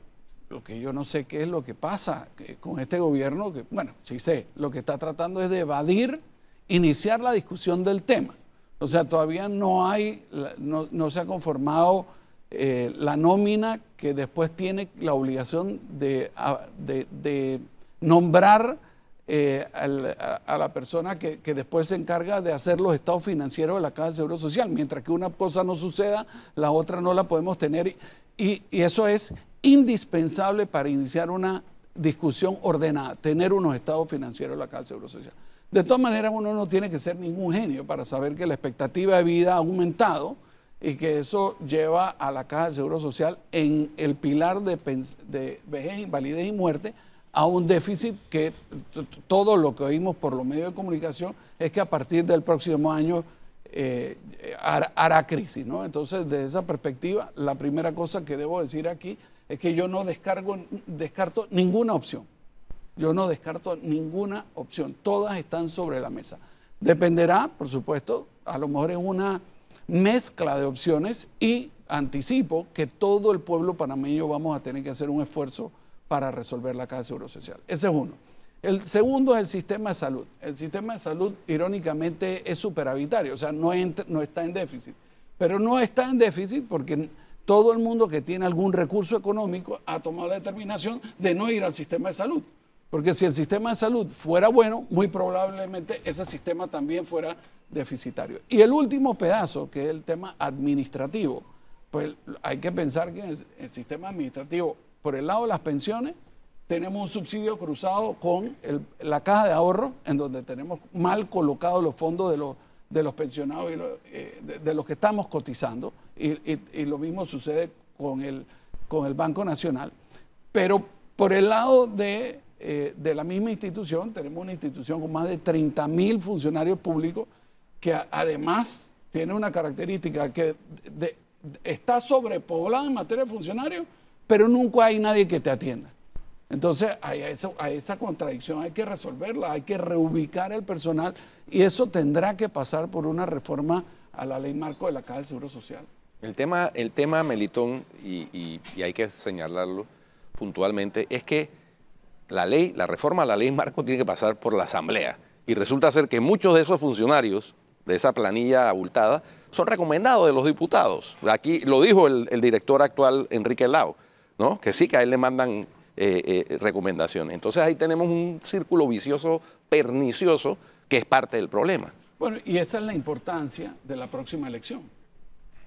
lo que yo no sé qué es lo que pasa con este gobierno, que bueno, sí sé, lo que está tratando es de evadir, iniciar la discusión del tema. O sea, todavía no hay, no, se ha conformado eh, la nómina que después tiene la obligación de, de, nombrar eh, a, la persona que, después se encarga de hacer los estados financieros de la Casa del Seguro Social. Mientras que una cosa no suceda, la otra no la podemos tener. y eso es indispensable para iniciar una discusión ordenada, tener unos estados financieros en la Caja del Seguro Social. De todas maneras, uno no tiene que ser ningún genio para saber que la expectativa de vida ha aumentado y que eso lleva a la Caja de Seguro Social en el pilar de, vejez, invalidez y muerte a un déficit que todo lo que oímos por los medios de comunicación es que a partir del próximo año eh, hará crisis, ¿no? Entonces, desde esa perspectiva, la primera cosa que debo decir aquí es que yo no descargo, descarto ninguna opción. Yo no descarto ninguna opción. Todas están sobre la mesa. Dependerá, por supuesto, a lo mejor es una mezcla de opciones y anticipo que todo el pueblo panameño vamos a tener que hacer un esfuerzo para resolver la Caja de Seguro Social. Ese es uno. El segundo es el sistema de salud. El sistema de salud, irónicamente, es superavitario, o sea, no, no está en déficit. Pero no está en déficit porque todo el mundo que tiene algún recurso económico ha tomado la determinación de no ir al sistema de salud. Porque si el sistema de salud fuera bueno, muy probablemente ese sistema también fuera deficitario. Y el último pedazo, que es el tema administrativo, pues hay que pensar que en el sistema administrativo, por el lado de las pensiones, tenemos un subsidio cruzado con la caja de ahorro, en donde tenemos mal colocados los fondos de los de los pensionados y eh, de, los que estamos cotizando, y, lo mismo sucede con el, con el Banco Nacional. Pero por el lado de, eh, la misma institución, tenemos una institución con más de 30 mil funcionarios públicos que además tiene una característica que está sobrepoblada en materia de funcionarios, pero nunca hay nadie que te atienda. Entonces, a esa, contradicción hay que resolverla, hay que reubicar el personal y eso tendrá que pasar por una reforma a la ley marco de la Caja del Seguro Social. El tema, el tema Melitón, y, hay que señalarlo puntualmente, es que la ley, la reforma a la ley marco tiene que pasar por la Asamblea. Y resulta ser que muchos de esos funcionarios, de esa planilla abultada, son recomendados de los diputados. Aquí lo dijo el, director actual Enrique Lao, ¿no? que sí que a él le mandan eh, eh, recomendaciones. Entonces ahí tenemos un círculo vicioso, pernicioso, que es parte del problema. Bueno, y esa es la importancia de la próxima elección.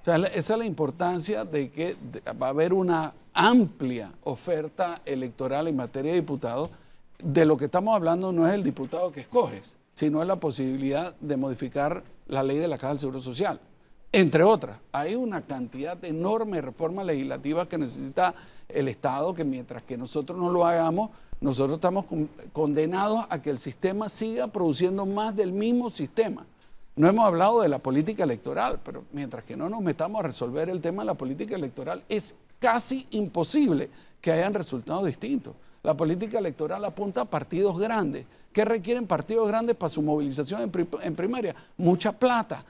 esa es la importancia de que va a haber una amplia oferta electoral en materia de diputados. De lo que estamos hablando no es el diputado que escoges, sino es la posibilidad de modificar la ley de la Caja del Seguro Social entre otras. Hay una cantidad de enorme de reformas legislativas que necesita el Estado, que mientras que nosotros no lo hagamos, nosotros estamos condenados a que el sistema siga produciendo más del mismo sistema. No hemos hablado de la política electoral, pero mientras que no nos metamos a resolver el tema de la política electoral, es casi imposible que hayan resultados distintos. La política electoral apunta a partidos grandes, ¿Qué requieren partidos grandes para su movilización en, primaria? Mucha plata,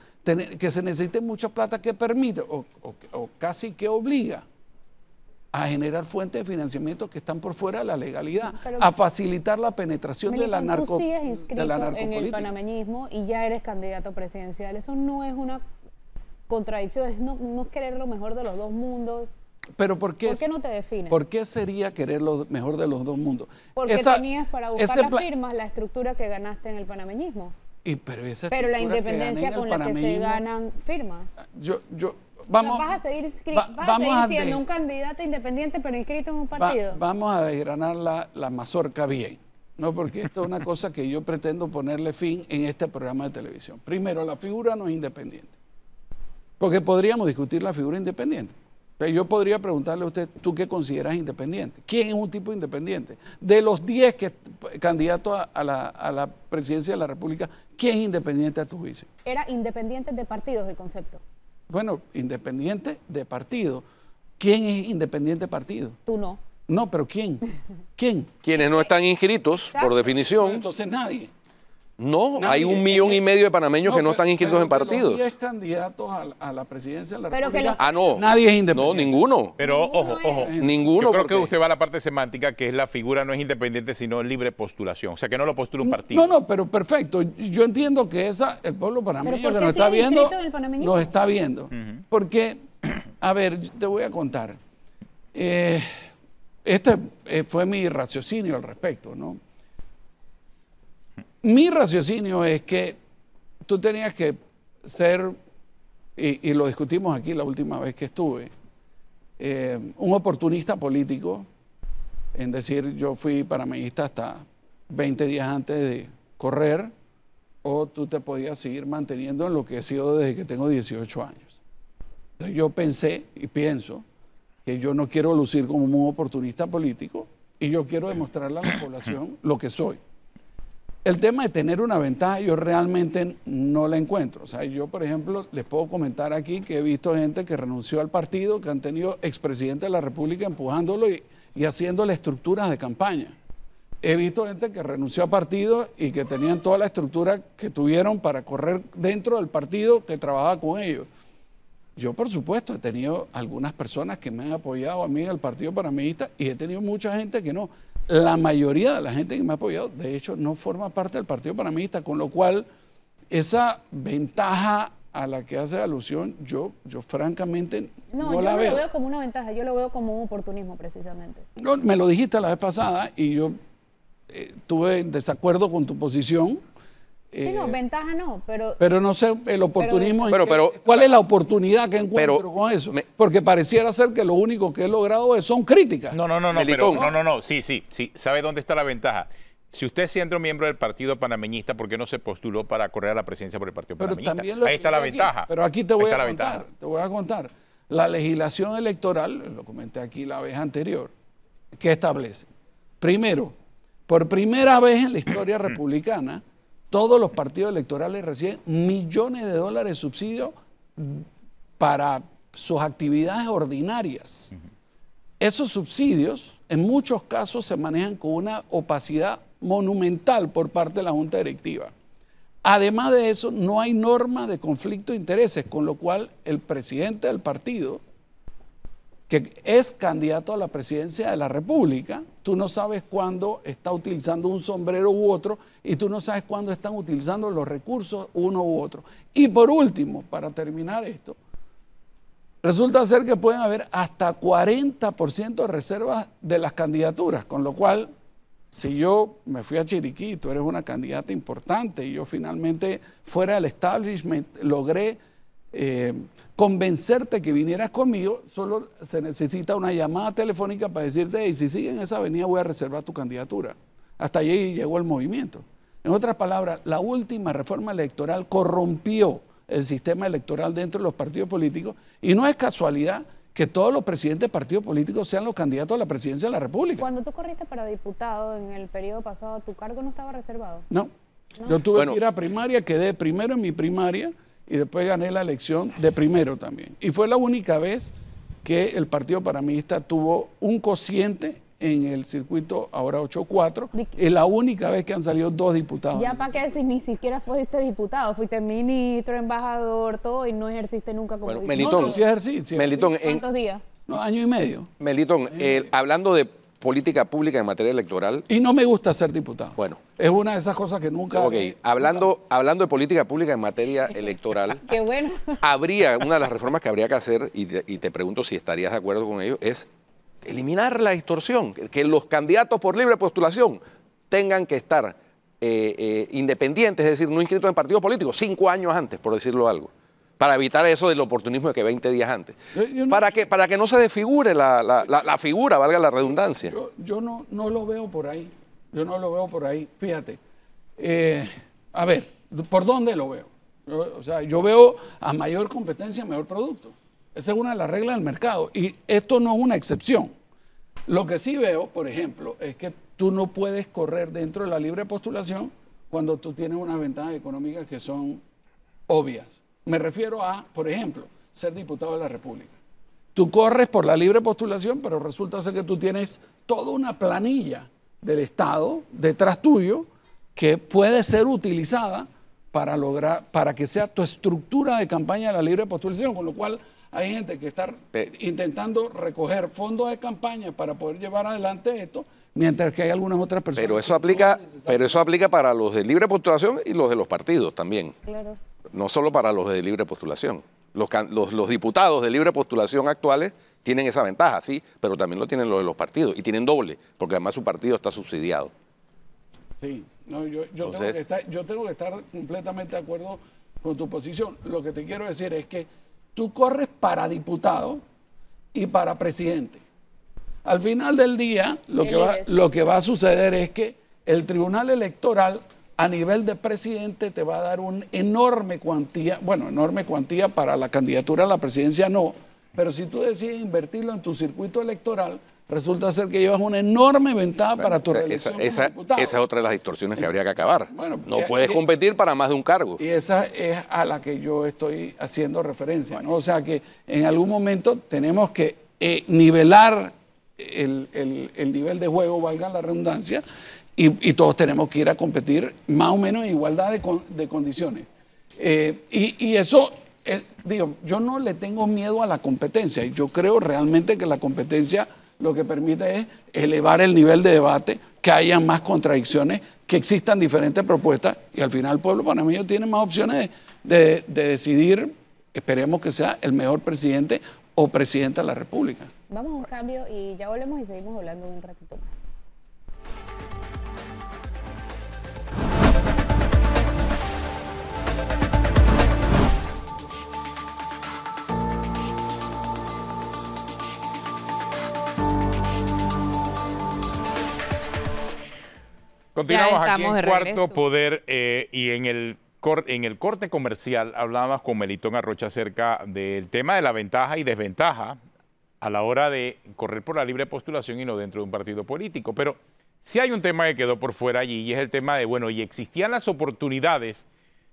que se necesite mucha plata que permite o, casi que obliga a generar fuentes de financiamiento que están por fuera de la legalidad, a facilitar la penetración de la, narco, en el panameñismo y ya eres candidato presidencial. Eso no es una contradicción, es no, no querer lo mejor de los dos mundos. Pero ¿por qué, no te defines? ¿Por qué sería querer lo mejor de los dos mundos? Porque tenías para buscar las firmas la estructura que ganaste en el panameñismo. pero, esa pero la independencia con la que se ganan firmas. Ah, yo, vamos, vas a seguir, vamos a seguir siendo un candidato independiente, pero inscrito en un partido. vamos a desgranar la, mazorca bien, ¿no? porque esto es una cosa que yo pretendo ponerle fin en este programa de televisión. Primero, la figura no es independiente, porque podríamos discutir la figura independiente yo podría preguntarle a usted, ¿tú qué consideras independiente? ¿Quién es un tipo independiente? De los 10 candidatos a, la, presidencia de la República, ¿quién es independiente a tu juicio? Era independiente de partidos el concepto. Bueno, independiente de partido. ¿Quién es independiente de partido? Tú no. No, pero ¿quién? ¿Quién? Quienes no están inscritos, por definición. Entonces nadie. No, hay un millón y medio de panameños que no están inscritos en partidos. Los 10 candidatos a, la presidencia de la República. Ah, no. Nadie es independiente. No, ninguno. Pero ojo, ojo. Ninguno. Yo creo que usted va a la parte semántica, que es la figura no es independiente, sino libre postulación. O sea, que no lo postula un partido. No, no, pero perfecto. Yo entiendo que esa, el pueblo panameño que nos está viendo, nos está viendo. Porque, a ver, te voy a contar. Eh, este eh, fue mi raciocinio al respecto, ¿no? mi raciocinio es que tú tenías que ser, y, lo discutimos aquí la última vez que estuve, eh, un oportunista político, en decir yo fui panameísta hasta 20 días antes de correr, o tú te podías seguir manteniendo en lo que he sido desde que tengo 18 años. yo pensé y pienso que yo no quiero lucir como un oportunista político y yo quiero demostrarle a la población lo que soy. El tema de tener una ventaja yo realmente no la encuentro. O sea, yo, por ejemplo, les puedo comentar aquí que he visto gente que renunció al partido, que han tenido expresidente de la República empujándolo y, haciéndole estructuras de campaña. He visto gente que renunció a partido y que tenían toda la estructura que tuvieron para correr dentro del partido que trabajaba con ellos. Yo, por supuesto, he tenido algunas personas que me han apoyado a mí en el Partido Panameísta y he tenido mucha gente que no la mayoría de la gente que me ha apoyado, de hecho, no forma parte del Partido Panamista, con lo cual esa ventaja a la que hace alusión, yo, yo francamente no, no yo la no veo. lo veo como una ventaja, yo lo veo como un oportunismo precisamente. me lo dijiste la vez pasada y yo estuve eh, tuve en desacuerdo con tu posición sí, no, eh, ventaja no, pero... Pero no sé, el oportunismo... Pero, pero, ¿Cuál es la oportunidad que encuentro con eso? Porque pareciera ser que lo único que he logrado es, son críticas. No, no, no, no, pero, no, no, no, sí, sí, sí. ¿Sabe dónde está la ventaja? Si usted siendo miembro del Partido Panameñista, ¿por qué no se postuló para correr a la presidencia por el Partido Panameñista? Ahí está la ventaja. Pero aquí te voy a contar, te voy a contar. La legislación electoral, lo comenté aquí la vez anterior, ¿qué establece? Primero, por primera vez en la historia republicana todos los partidos electorales reciben millones de dólares de subsidios para sus actividades ordinarias. Esos subsidios en muchos casos se manejan con una opacidad monumental por parte de la Junta Directiva. Además de eso, no hay norma de conflicto de intereses, con lo cual el presidente del partido, que es candidato a la presidencia de la República, Tú no sabes cuándo está utilizando un sombrero u otro y tú no sabes cuándo están utilizando los recursos uno u otro. Y por último, para terminar esto, resulta ser que pueden haber hasta 40% de reservas de las candidaturas, con lo cual, si yo me fui a Chiriquí, tú eres una candidata importante y yo finalmente fuera del establishment logré... Eh, convencerte que vinieras conmigo, solo se necesita una llamada telefónica para decirte, y si siguen esa avenida voy a reservar tu candidatura. Hasta allí llegó el movimiento. En otras palabras, la última reforma electoral corrompió el sistema electoral dentro de los partidos políticos y no es casualidad que todos los presidentes de partidos políticos sean los candidatos a la presidencia de la República. Cuando tú corriste para diputado en el periodo pasado, ¿tu cargo no estaba reservado? No. Yo tuve que ir a primaria, quedé primero en mi primaria y después gané la elección de primero también. Y fue la única vez que el Partido paramista tuvo un cociente en el circuito ahora 8-4. Es la única vez que han salido dos diputados. Ya para qué decir? ni siquiera fuiste diputado, fuiste ministro, embajador, todo y no ejerciste nunca como bueno, Melitón, sí ejercí, Melitón, ¿Cuántos días? No, año y medio. Melitón, hablando de política pública en materia electoral. Y no me gusta ser diputado. Bueno. Es una de esas cosas que nunca... Ok, hablando, hablando de política pública en materia electoral... bueno. Habría, una de las reformas que habría que hacer, y te, pregunto si estarías de acuerdo con ello, es eliminar la distorsión que los candidatos por libre postulación tengan que estar eh, eh, independientes, es decir, no inscritos en partidos políticos, cinco años antes, por decirlo algo para evitar eso del oportunismo de que 20 días antes. para, que, para que no se desfigure la, figura, valga la redundancia. Yo, no, no lo veo por ahí. Yo no lo veo por ahí. Fíjate. Eh, a ver, ¿por dónde lo veo? o sea, yo veo a mayor competencia, mejor producto. Esa es una de las reglas del mercado. Y esto no es una excepción. Lo que sí veo, por ejemplo, es que tú no puedes correr dentro de la libre postulación cuando tú tienes unas ventajas económicas que son obvias. Me refiero a, por ejemplo, ser diputado de la República. Tú corres por la libre postulación, pero resulta ser que tú tienes toda una planilla del Estado detrás tuyo que puede ser utilizada para lograr, para que sea tu estructura de campaña de la libre postulación, con lo cual hay gente que está intentando recoger fondos de campaña para poder llevar adelante esto, mientras que hay algunas otras personas. Pero eso aplica, pero eso aplica para los de libre postulación y los de los partidos también. Claro no solo para los de libre postulación. Los, los, diputados de libre postulación actuales tienen esa ventaja, sí, pero también lo tienen los de los partidos y tienen doble, porque además su partido está subsidiado. Sí, no, yo, tengo que estar, completamente de acuerdo con tu posición. Lo que te quiero decir es que tú corres para diputado y para presidente. Al final del día, lo que, lo que va a suceder es que el Tribunal Electoral a nivel de presidente te va a dar una enorme cuantía, bueno, enorme cuantía para la candidatura a la presidencia no, pero si tú decides invertirlo en tu circuito electoral, resulta ser que llevas una enorme ventaja para tu esa, es otra de las distorsiones que habría que acabar. no puedes competir para más de un cargo. Y esa es a la que yo estoy haciendo referencia. O sea que en algún momento tenemos que eh, nivelar el nivel de juego, valga la redundancia, y, todos tenemos que ir a competir más o menos en igualdad de, condiciones. Eh, y, eso, eh, digo, yo no le tengo miedo a la competencia. Yo creo realmente que la competencia lo que permite es elevar el nivel de debate, que haya más contradicciones, que existan diferentes propuestas y al final el pueblo panameño tiene más opciones de, decidir, esperemos que sea el mejor presidente o presidenta de la República. Vamos a un cambio y ya volvemos y seguimos hablando un ratito más. Continuamos aquí en Cuarto Poder eh, y en el, en el corte comercial hablábamos con Melitón Arrocha acerca del tema de la ventaja y desventaja a la hora de correr por la libre postulación y no dentro de un partido político. Pero sí hay un tema que quedó por fuera allí y es el tema de, bueno, y existían las oportunidades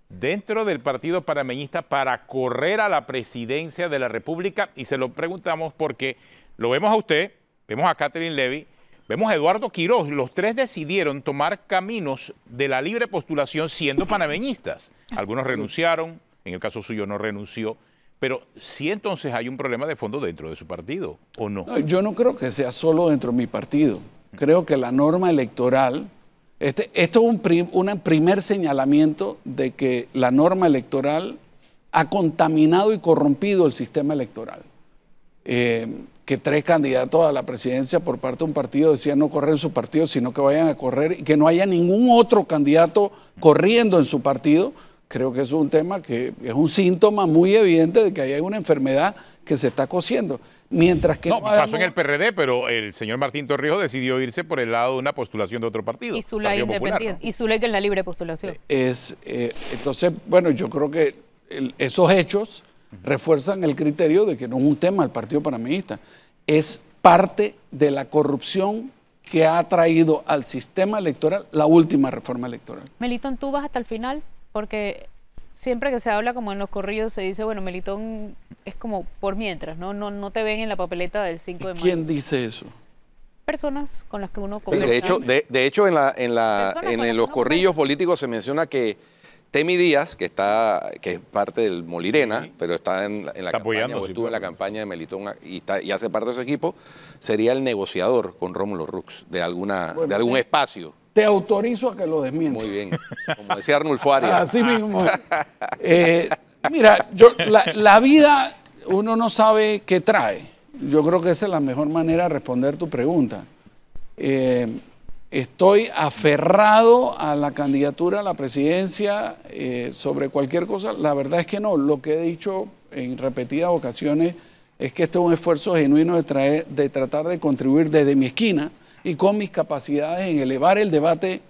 dentro del partido parameñista para correr a la presidencia de la República y se lo preguntamos porque lo vemos a usted, vemos a Catherine Levy Vemos a Eduardo Quiroz, los tres decidieron tomar caminos de la libre postulación siendo panameñistas. Algunos renunciaron, en el caso suyo no renunció, pero sí entonces hay un problema de fondo dentro de su partido, ¿o no? yo no creo que sea solo dentro de mi partido. Creo que la norma electoral, este, esto es un, primer señalamiento de que la norma electoral ha contaminado y corrompido el sistema electoral. Eh, que tres candidatos a la presidencia por parte de un partido decían no correr en su partido, sino que vayan a correr y que no haya ningún otro candidato corriendo en su partido, creo que es un tema que es un síntoma muy evidente de que hay una enfermedad que se está cociendo Mientras que no, pasó en el PRD, pero el señor Martín Torrijos decidió irse por el lado de una postulación de otro partido. Y su ley independiente, y su ley que es la libre postulación. Es, eh, entonces, bueno, yo creo que esos hechos refuerzan el criterio de que no es un tema el Partido Panameísta, es parte de la corrupción que ha traído al sistema electoral la última reforma electoral. Melitón, tú vas hasta el final, porque siempre que se habla como en los corridos se dice, bueno, Melitón es como por mientras, ¿no? No, no te ven en la papeleta del 5 de mayo. ¿Quién dice eso? personas con las que uno de hecho, en, los corrillos políticos se menciona que Temi Díaz, que, está, que es parte del Molirena, pero está en, la campaña, en la pues. campaña de Melitón y, hace parte de su equipo, sería el negociador con Rómulo Rux de, alguna, de algún espacio. Te autorizo a que lo desmientas. Muy bien, como decía Arnulfo Arias. Así mismo. Eh, mira, la, vida uno no sabe qué trae. Yo creo que esa es la mejor manera de responder tu pregunta. Eh, estoy aferrado a la candidatura, a la presidencia, eh, sobre cualquier cosa. La verdad es que no. Lo que he dicho en repetidas ocasiones es que este es un esfuerzo genuino de, tratar de contribuir desde mi esquina y con mis capacidades en elevar el debate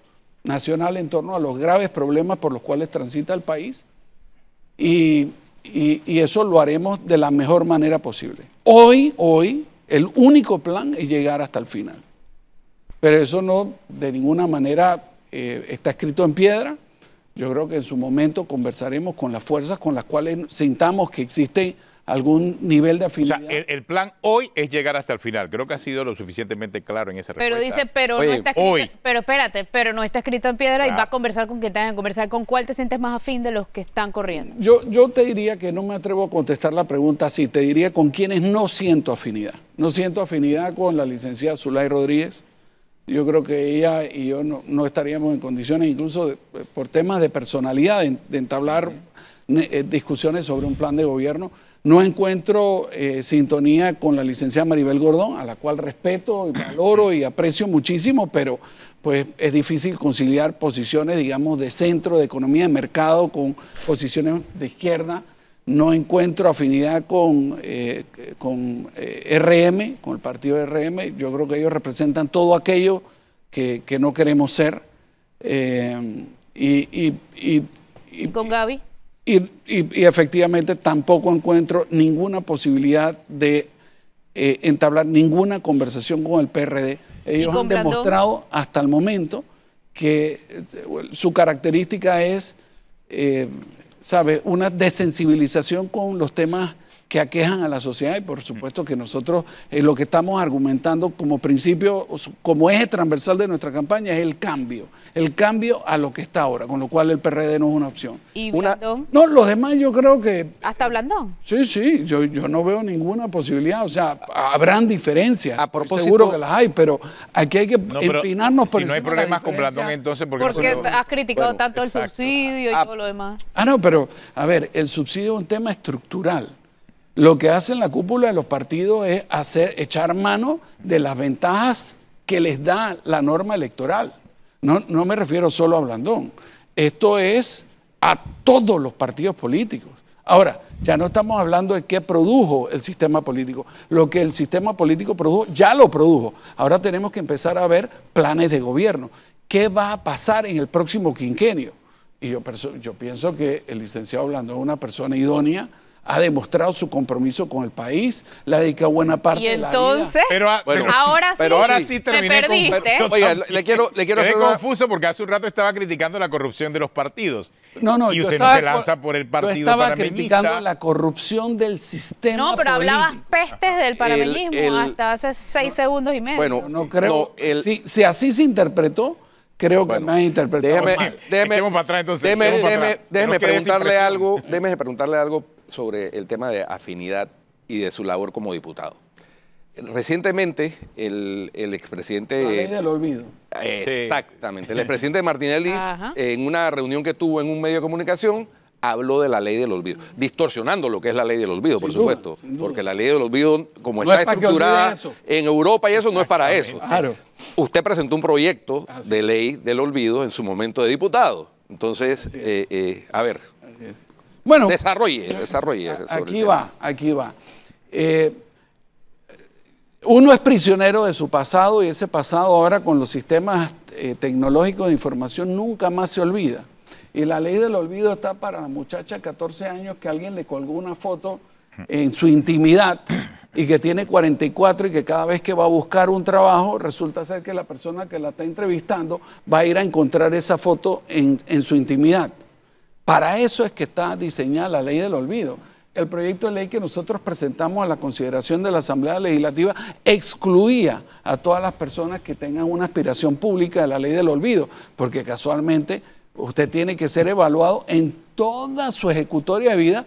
nacional en torno a los graves problemas por los cuales transita el país. Y, y eso lo haremos de la mejor manera posible. Hoy, hoy, el único plan es llegar hasta el final. Pero eso no de ninguna manera eh, está escrito en piedra. Yo creo que en su momento conversaremos con las fuerzas con las cuales sintamos que existe algún nivel de afinidad. O sea, el, plan hoy es llegar hasta el final. Creo que ha sido lo suficientemente claro en esa respuesta. Pero dice, pero no está escrito, pero espérate, pero no está escrito en piedra y va a conversar con quien tenga que conversar. ¿Con cuál te sientes más afín de los que están corriendo? Yo, yo te diría que no me atrevo a contestar la pregunta así. Te diría con quienes no siento afinidad. No siento afinidad con la licenciada Zulay Rodríguez yo creo que ella y yo no, estaríamos en condiciones, incluso por temas de personalidad, de, entablar eh, discusiones sobre un plan de gobierno. No encuentro eh, sintonía con la licenciada Maribel Gordón, a la cual respeto, y valoro y aprecio muchísimo, pero pues es difícil conciliar posiciones, digamos, de centro, de economía de mercado con posiciones de izquierda no encuentro afinidad con, eh, con eh, RM, con el partido de RM. Yo creo que ellos representan todo aquello que, no queremos ser. Eh, y, con Gaby? Y, efectivamente tampoco encuentro ninguna posibilidad de entablar ninguna conversación con el PRD. Ellos han demostrado hasta el momento que su característica es ¿sabe? Una desensibilización con los temas que aquejan a la sociedad y por supuesto que nosotros eh, lo que estamos argumentando como principio, como eje transversal de nuestra campaña es el cambio, el cambio a lo que está ahora, con lo cual el PRD no es una opción. ¿Y Blandón? No, los demás yo creo que... ¿Hasta Blandón? Sí, sí, yo, no veo ninguna posibilidad, o sea, habrán diferencias, seguro que las hay, pero aquí hay que no, empinarnos por Si no hay problemas con Blandón entonces... Porque, porque has criticado tanto el subsidio y ah, todo lo demás. Ah, no, pero a ver, el subsidio es un tema estructural lo que hacen la cúpula de los partidos es hacer, echar mano de las ventajas que les da la norma electoral. No, me refiero solo a Blandón. Esto es a todos los partidos políticos. Ahora, ya no estamos hablando de qué produjo el sistema político. Lo que el sistema político produjo, ya lo produjo. Ahora tenemos que empezar a ver planes de gobierno. ¿Qué va a pasar en el próximo quinquenio? Y yo, yo pienso que el licenciado Blandón es una persona idónea ha demostrado su compromiso con el país, le ha dedicado buena parte de la Pero, ahora sí, ahora sí terminé Oye, le quiero, le quiero hacer confuso porque hace un rato estaba criticando la corrupción de los partidos. No, no, y usted no se lanza por el partido yo estaba criticando la corrupción del sistema No, pero hablabas pestes del paramilitarismo hasta hace seis segundos y medio. Bueno, no creo. si así se interpretó, creo que me han déjeme, Déjeme, para atrás entonces. Déjeme, preguntarle algo, déjeme preguntarle algo sobre el tema de afinidad y de su labor como diputado. Recientemente, el, el expresidente... La ley del olvido. Eh, exactamente. El expresidente Martinelli, en una reunión que tuvo en un medio de comunicación, habló de la ley del olvido, distorsionando lo que es la ley del olvido, por supuesto, porque la ley del olvido, como está estructurada en Europa y eso no es para eso. Usted presentó un proyecto ah, de ley del olvido en su momento de diputado. Entonces, eh, eh, a ver, bueno, desarrolle, desarrolle. Aquí va, aquí va. Eh, uno es prisionero de su pasado y ese pasado ahora con los sistemas tecnológicos de información nunca más se olvida. Y la ley del olvido está para la muchacha de 14 años que alguien le colgó una foto en su intimidad y que tiene 44 y que cada vez que va a buscar un trabajo resulta ser que la persona que la está entrevistando va a ir a encontrar esa foto en, en su intimidad. Para eso es que está diseñada la ley del olvido. El proyecto de ley que nosotros presentamos a la consideración de la Asamblea Legislativa excluía a todas las personas que tengan una aspiración pública de la ley del olvido, porque casualmente Usted tiene que ser evaluado en toda su ejecutoria de vida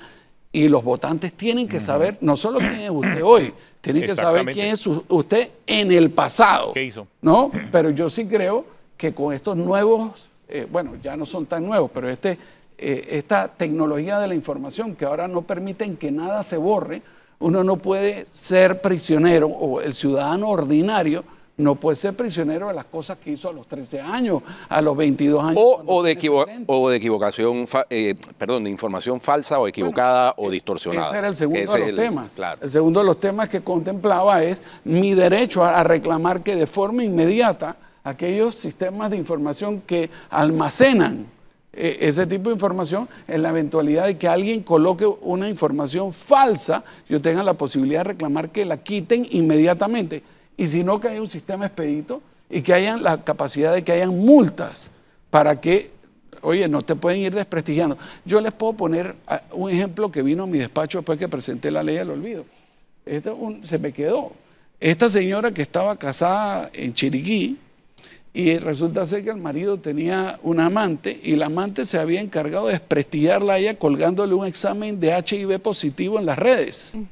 y los votantes tienen que saber no solo quién es usted hoy, tienen que saber quién es usted en el pasado. ¿Qué hizo? No, pero yo sí creo que con estos nuevos, eh, bueno, ya no son tan nuevos, pero este, eh, esta tecnología de la información que ahora no permiten que nada se borre, uno no puede ser prisionero o el ciudadano ordinario no puede ser prisionero de las cosas que hizo a los 13 años, a los 22 años. O, de, o de, equivocación, eh, perdón, de información falsa o equivocada o e-, distorsionada. Ese era el segundo de los temas. El segundo de los temas que contemplaba es mi derecho a reclamar que de forma inmediata aquellos sistemas de información que almacenan eh, ese tipo de información en la eventualidad de que alguien coloque una información falsa, yo tenga la posibilidad de reclamar que la quiten inmediatamente y si no que haya un sistema expedito y que hayan la capacidad de que hayan multas para que, oye, no te pueden ir desprestigiando. Yo les puedo poner ah, un ejemplo que vino a mi despacho después que presenté la ley del olvido. se me quedó. Esta señora que estaba casada en Chiriquí, y resulta ser que el marido tenía un amante y la amante se había encargado de desprestigiarla a ella colgándole un examen de HIV positivo en las redes. Mm.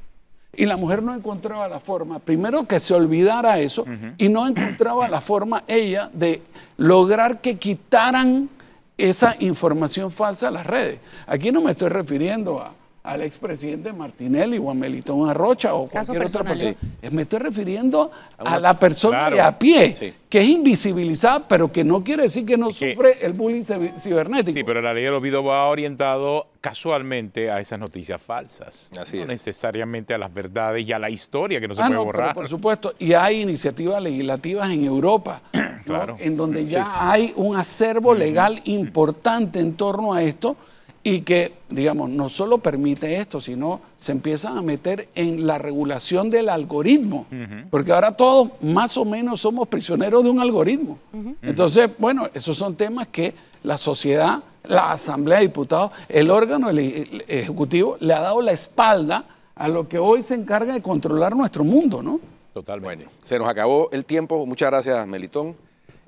Y la mujer no encontraba la forma, primero que se olvidara eso, y no encontraba la forma ella de lograr que quitaran esa información falsa a las redes. Aquí no me estoy refiriendo a, al expresidente Martinelli o a Melitón Arrocha o cualquier otra persona. Me estoy refiriendo a, la persona de a pie, que es invisibilizada, pero que no quiere decir que no sufre el bullying cibernético. Sí, pero la ley del olvido va orientado casualmente a esas noticias falsas. no necesariamente a las verdades y a la historia que no se ah, puede borrar. Por supuesto, y hay iniciativas legislativas en Europa, en donde ya hay un acervo legal importante en torno a esto y que, digamos, no solo permite esto, sino se empiezan a meter en la regulación del algoritmo, porque ahora todos más o menos somos prisioneros de un algoritmo. Entonces, bueno, esos son temas que la sociedad, la Asamblea de Diputados, el órgano el, ejecutivo le ha dado la espalda a lo que hoy se encarga de controlar nuestro mundo, ¿no? Totalmente. Bueno, se nos acabó el tiempo. Muchas gracias, Melitón.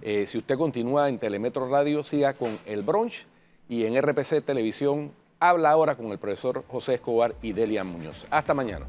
Eh, si usted continúa en Telemetro Radio, siga con el Bronch y en RPC Televisión. Habla ahora con el profesor José Escobar y Delia Muñoz. Hasta mañana.